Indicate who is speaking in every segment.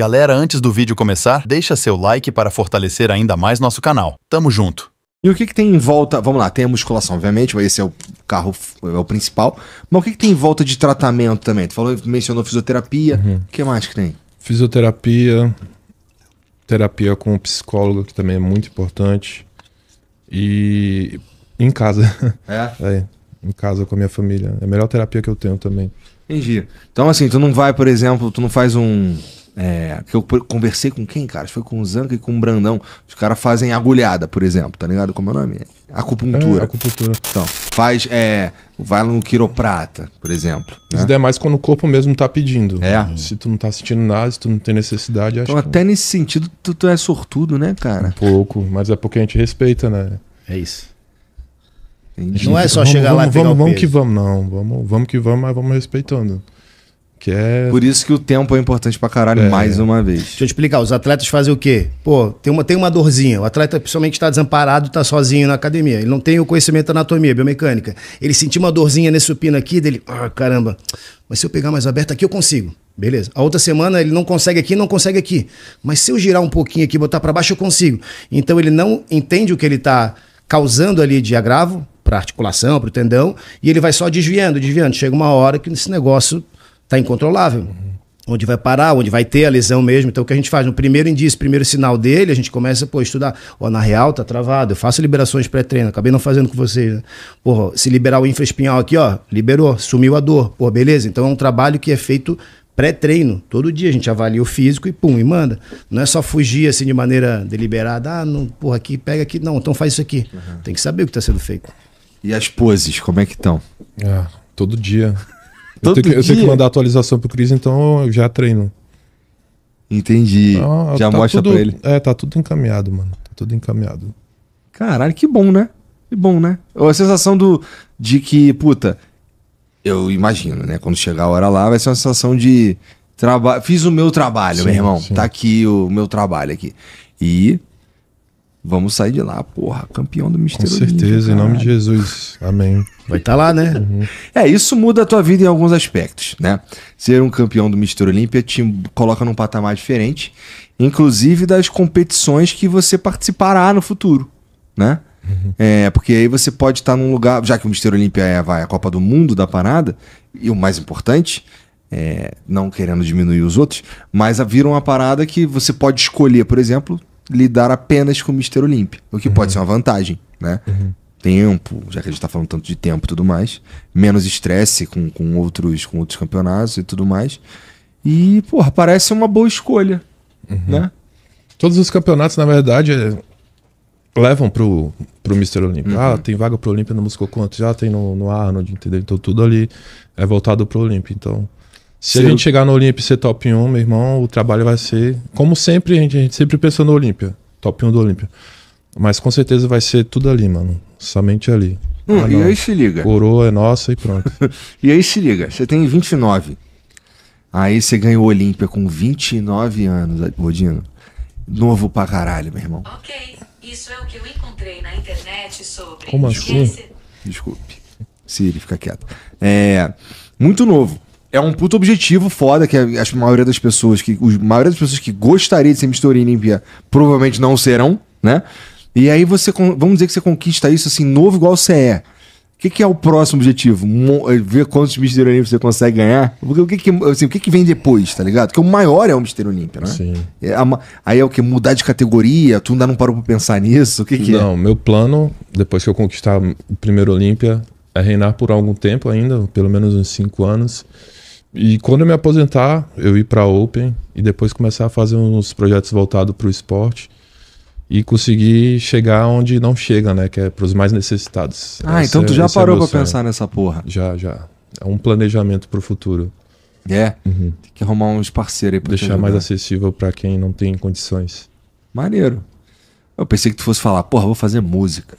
Speaker 1: Galera, antes do vídeo começar, deixa seu like para fortalecer ainda mais nosso canal.
Speaker 2: Tamo junto! E o que, que tem em volta? Vamos lá, tem a musculação, obviamente, esse é o carro é o principal. Mas o que, que tem em volta de tratamento também? Tu falou, mencionou fisioterapia. Uhum. O que mais que tem?
Speaker 3: Fisioterapia, terapia com psicólogo, que também é muito importante. E em casa. É? é em casa com a minha família. É a melhor terapia que eu tenho também.
Speaker 2: Entendi. Então, assim, tu não vai, por exemplo, tu não faz um é, que eu conversei com quem, cara? Foi com o Zanca e com o Brandão. Os caras fazem agulhada,
Speaker 3: por exemplo, tá ligado? Como é o nome? Acupuntura. É, acupuntura. Então,
Speaker 2: faz. É, vai no
Speaker 3: quiroprata, por exemplo. Né? Isso né? é mais quando o corpo mesmo tá pedindo. É. Se tu não tá sentindo nada, se tu não tem necessidade, acho Então, até
Speaker 2: nesse sentido, tu, tu é sortudo, né, cara? Um pouco, mas é porque a gente
Speaker 3: respeita, né? É isso. Entendi.
Speaker 2: Não é
Speaker 1: só vamos, chegar vamos, lá e vamos, pegar vamos, vamos
Speaker 2: que
Speaker 3: vamos, não.
Speaker 1: Vamos, vamos que vamos, mas vamos respeitando. Que é... Por isso que o tempo é importante pra caralho, é. mais uma vez. Deixa eu te explicar, os atletas fazem o quê? Pô, tem uma, tem uma dorzinha. O atleta, principalmente, está desamparado, está sozinho na academia. Ele não tem o conhecimento da anatomia, biomecânica. Ele sentiu uma dorzinha nesse supino aqui, dele, ah, caramba, mas se eu pegar mais aberto aqui, eu consigo. Beleza. A outra semana ele não consegue aqui, não consegue aqui. Mas se eu girar um pouquinho aqui, botar para baixo, eu consigo. Então ele não entende o que ele está causando ali de agravo para articulação, para o tendão, e ele vai só desviando, desviando. Chega uma hora que esse negócio está incontrolável. Uhum. Onde vai parar, onde vai ter a lesão mesmo. Então, o que a gente faz? No primeiro indício, primeiro sinal dele, a gente começa a estudar. oh na real, tá travado. Eu faço liberações pré-treino. Acabei não fazendo com vocês. Né? Porra, se liberar o infraespinhal aqui, ó, liberou, sumiu a dor. Pô, beleza. Então, é um trabalho que é feito pré-treino. Todo dia a gente avalia o físico e pum, e manda. Não é só fugir assim de maneira deliberada, ah, não, porra, aqui, pega aqui. Não, então faz isso aqui. Uhum. Tem que saber o que está sendo feito.
Speaker 2: E as poses, como é que estão? É,
Speaker 3: todo dia eu, tenho que, eu tenho que, mandar atualização pro Cris, então eu já treino.
Speaker 2: Entendi. Então, já tá mostra tudo, pra ele.
Speaker 3: É, tá tudo encaminhado, mano. Tá tudo encaminhado.
Speaker 2: Caralho, que bom, né? Que bom, né? A sensação do, de que, puta, eu imagino, né? Quando chegar a hora lá, vai ser uma sensação de. Traba... Fiz o meu trabalho, sim, meu irmão. Sim. Tá aqui o meu trabalho aqui. E Vamos sair de lá, porra, campeão do Mistério Com certeza, em nome de
Speaker 3: Jesus. Amém. Vai estar tá lá, né? Uhum.
Speaker 2: É, isso muda a tua vida em alguns aspectos, né? Ser um campeão do Mistério Olímpia te coloca num patamar diferente, inclusive das competições que você participará no futuro, né? Uhum. É, porque aí você pode estar tá num lugar, já que o Mistério Olímpia é vai, a Copa do Mundo da parada, e o mais importante, é, não querendo diminuir os outros, mas vira uma parada que você pode escolher, por exemplo, lidar apenas com o Mister Olímpia, o que uhum. pode ser uma vantagem, né? Uhum. Tempo, já que a gente tá falando tanto de tempo e tudo mais, menos estresse com, com, outros, com outros campeonatos e tudo mais. E, porra, parece uma boa escolha, uhum. né?
Speaker 3: Todos os campeonatos, na verdade, é, levam pro, pro Mister Olímpia. Uhum. Ah, tem vaga pro Olímpia no Quanto, já tem no, no Arnold, entendeu? Então tudo ali é voltado pro Olímpia, então... Se Sim. a gente chegar no Olímpia e ser top 1, meu irmão, o trabalho vai ser. Como sempre, a gente, a gente sempre pensa no Olímpia. Top 1 do Olímpia. Mas com certeza vai ser tudo ali, mano. Somente ali. Hum, ah, e aí se liga. Coroa é nossa e pronto.
Speaker 2: e aí se liga. Você tem 29. Aí você ganhou o Olímpia com 29 anos, Bodino. Novo pra caralho, meu irmão. Ok.
Speaker 1: Isso é o que eu encontrei na internet sobre. Como assim?
Speaker 2: Desculpe. Siri, fica quieto. É. Muito novo é um puto objetivo foda que acho que a maioria das pessoas que os, a maioria das pessoas que gostaria de ser misturinha limpia provavelmente não serão, né? E aí você vamos dizer que você conquista isso assim novo igual você é. O que, que é o próximo objetivo? É, ver quantos Mister Olímpia você consegue ganhar? O que que, assim, o que, que vem depois, tá ligado? Porque o maior é o Mister Olímpia, né? Sim. É, aí é o que? Mudar de categoria? Tu ainda não parou pra pensar nisso? O que, que não, é? Não,
Speaker 3: meu plano, depois que eu conquistar o primeiro Olímpia, é reinar por algum tempo ainda, pelo menos uns cinco anos. E quando eu me aposentar, eu ir para Open e depois começar a fazer uns projetos voltados para o esporte e conseguir chegar onde não chega, né? Que é para os mais necessitados. Ah, então tu é- já é parou é para pensar nessa porra? Já, já. É um planejamento para o futuro. É. Uhum. Tem que arrumar uns parceiros aí pra deixar mais acessível para quem não tem condições. Maneiro. Eu pensei que tu fosse falar, porra, vou fazer música.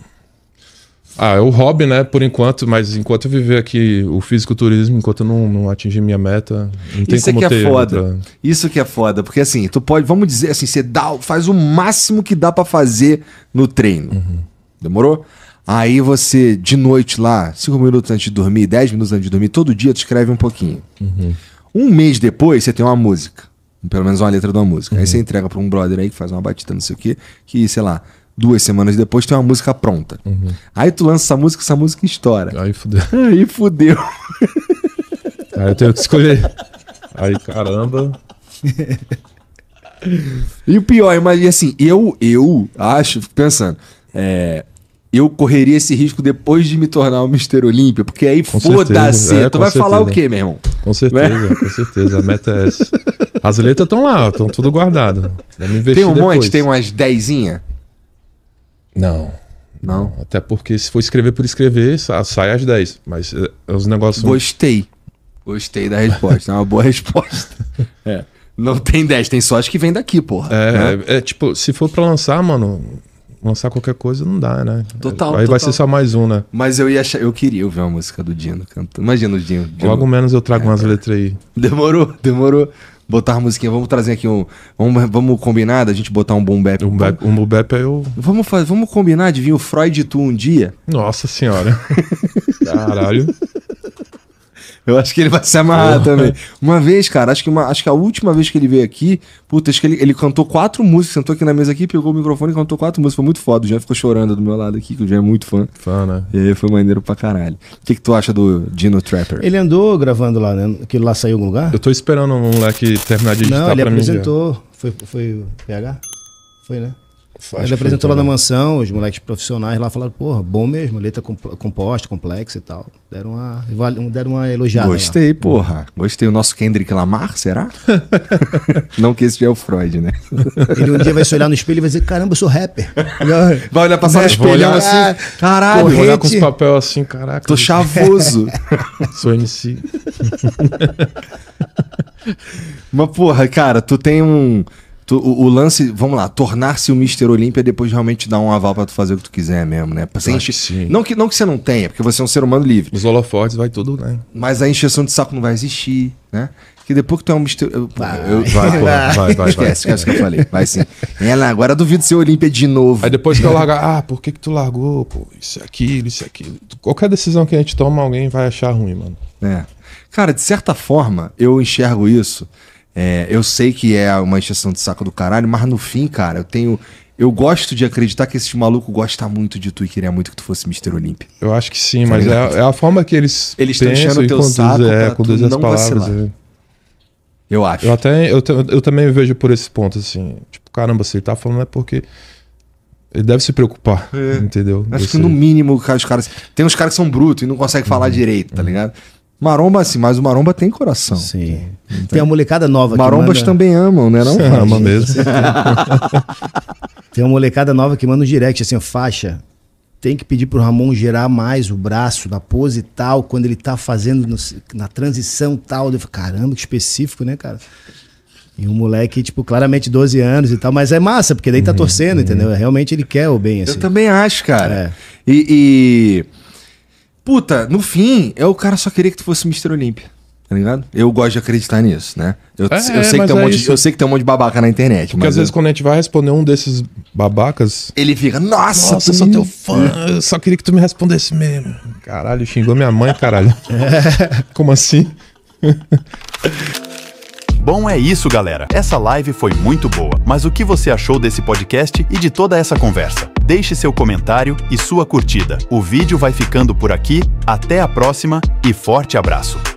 Speaker 3: Ah, é o hobby, né, por enquanto, mas enquanto eu viver aqui o fisiculturismo, enquanto eu não, não atingir minha meta, não tem Isso é como é que é foda. Outra...
Speaker 2: Isso que é foda, porque assim, tu pode, vamos dizer assim, você dá, faz o máximo que dá para fazer no treino. Uhum. Demorou? Aí você, de noite lá, 5 minutos antes de dormir, 10 minutos antes de dormir, todo dia tu escreve um pouquinho. Uhum. Um mês depois, você tem uma música. Pelo menos uma letra de uma música. Uhum. Aí você entrega pra um brother aí que faz uma batida, não sei o quê, que, sei lá, duas semanas depois tem uma música pronta. Uhum. Aí tu lança essa música, essa música estoura. Aí fudeu. Aí fudeu. Aí eu tenho que escolher. Aí caramba. e o pior, imagina assim, eu, eu acho, fico pensando, é, eu correria esse risco depois de me tornar o Mr. Olímpia, porque aí foda-se. É, tu vai certeza. falar o quê, meu
Speaker 3: irmão? Com certeza, né? com certeza. A meta é essa. As letras estão lá, estão tudo guardado. Tem um depois. monte, tem umas dezinha. Não. Não. Até porque se for escrever por escrever, sai às 10. Mas é os negócios. Gostei. Gostei da resposta. é uma boa resposta. é. Não tem 10, tem só as que vem daqui, porra. É, né? É, é tipo, se for pra lançar, mano, lançar qualquer coisa não dá, né? Total. Aí total. vai ser só mais um, né?
Speaker 2: Mas eu ia achar, eu queria ouvir uma música do Dino cantando. Imagina o Dino. Dino. Logo
Speaker 3: menos eu trago é, umas letras aí. Demorou, demorou botar uma musiquinha, vamos trazer
Speaker 2: aqui um. Vamos, vamos combinar da gente botar um bom bep. Um, bap, um boom bap é eu. Vamos, fazer, vamos combinar de vir o Freud tu um dia?
Speaker 3: Nossa senhora. Caralho.
Speaker 2: Eu acho que ele vai se amarrar oh. também. Uma vez, cara, acho que, uma, acho que a última vez que ele veio aqui, puta, acho que ele, ele cantou quatro músicas, sentou aqui na mesa aqui, pegou o microfone e cantou quatro músicas. Foi muito foda. O Jean ficou chorando do meu lado aqui, que o Jean é muito fã. Fã, né? E aí foi maneiro pra caralho. O que, que tu acha do Dino
Speaker 3: Trapper?
Speaker 1: Ele andou gravando lá, né? Que lá saiu algum lugar? Eu tô esperando um
Speaker 3: moleque terminar
Speaker 1: de editar Não, ele pra apresentou. Mim, foi, foi PH? Foi, né? ele apresentou lá na né? mansão, os moleques profissionais lá falaram, porra, bom mesmo, letra composta, complexa e tal. Deram uma, deram uma elogiada. Gostei, lá. porra.
Speaker 2: Gostei. O nosso Kendrick Lamar, será? Não que esse é o Freud, né?
Speaker 1: Ele um dia vai se olhar no espelho e vai dizer, caramba, eu sou rapper. Vai olhar passar né? no espelho olhar, assim, caralho. Vou olhar com os papel
Speaker 3: assim, caraca. Tô chavoso.
Speaker 2: sou MC. Mas porra, cara, tu tem um... Tu, o, o, lance, vamos lá, tornar-se o Mr. Olímpia depois realmente dar um aval para tu fazer o que tu quiser mesmo, né? Pra enche... não, que, não que você não tenha, porque você é um ser humano livre. Os holofotes vai tudo, né? Mas a encheção de saco não vai existir, né? Que depois que tu é um Mr. Vai, eu... vai, vai, vai, vai. Esquece, esquece o que eu falei. Vai sim. Ela, agora duvido ser Olímpia de novo. Aí depois que eu largar,
Speaker 3: ah, por que que tu largou, pô? Isso aquilo, isso aquilo. Qualquer decisão que a gente toma, alguém vai achar ruim, mano.
Speaker 2: É. Cara, de certa forma, eu enxergo isso é, eu sei que é uma encheção de saco do caralho, mas no fim, cara, eu tenho. Eu gosto de acreditar que esse maluco gosta muito de tu e queria muito que tu fosse Mr. Olímpia.
Speaker 3: Eu acho que sim, tá mas é, é, a forma que eles. Eles estão enchendo o teu conduz, saco é, pra conduzir as palavras. É. Eu acho. Eu, até, eu, eu também vejo por esse ponto, assim. Tipo, caramba, se ele tá falando é porque. Ele deve se preocupar, é. entendeu? Acho Você... que no
Speaker 2: mínimo, os caras. Tem uns caras que são brutos e não conseguem falar uhum. direito,
Speaker 3: tá uhum. ligado?
Speaker 1: Maromba, assim, mas o Maromba tem coração. Sim. Tem, tem a molecada nova Marombas manda... também amam, né? Não Sim, ama mesmo. tem uma molecada nova que manda um direct, assim, faixa. Tem que pedir pro Ramon gerar mais o braço na pose e tal, quando ele tá fazendo no, na transição tal. Eu falo, caramba, que específico, né, cara? E um moleque, tipo, claramente 12 anos e tal, mas é massa, porque daí tá uhum, torcendo, uhum. entendeu? É, realmente ele quer o bem, assim. Eu também acho, cara. É. e... e... Puta, no fim, é o cara só queria
Speaker 3: que tu fosse Mr. Olímpia.
Speaker 2: Tá ligado? Eu gosto de acreditar nisso, né? Eu, é, eu, sei, é, que tem um é monte, de, eu sei que tem um
Speaker 3: monte de babaca na internet. Porque às vezes quando a gente vai responder um desses babacas. Ele fica, nossa, nossa eu sou teu fã. Eu só queria que tu me respondesse mesmo. Caralho, xingou minha mãe, caralho. Como assim? Bom, é isso, galera. Essa live foi muito boa. Mas o que você achou desse podcast e de toda essa conversa? Deixe seu comentário e sua curtida. O vídeo vai ficando por aqui, até a próxima e forte abraço!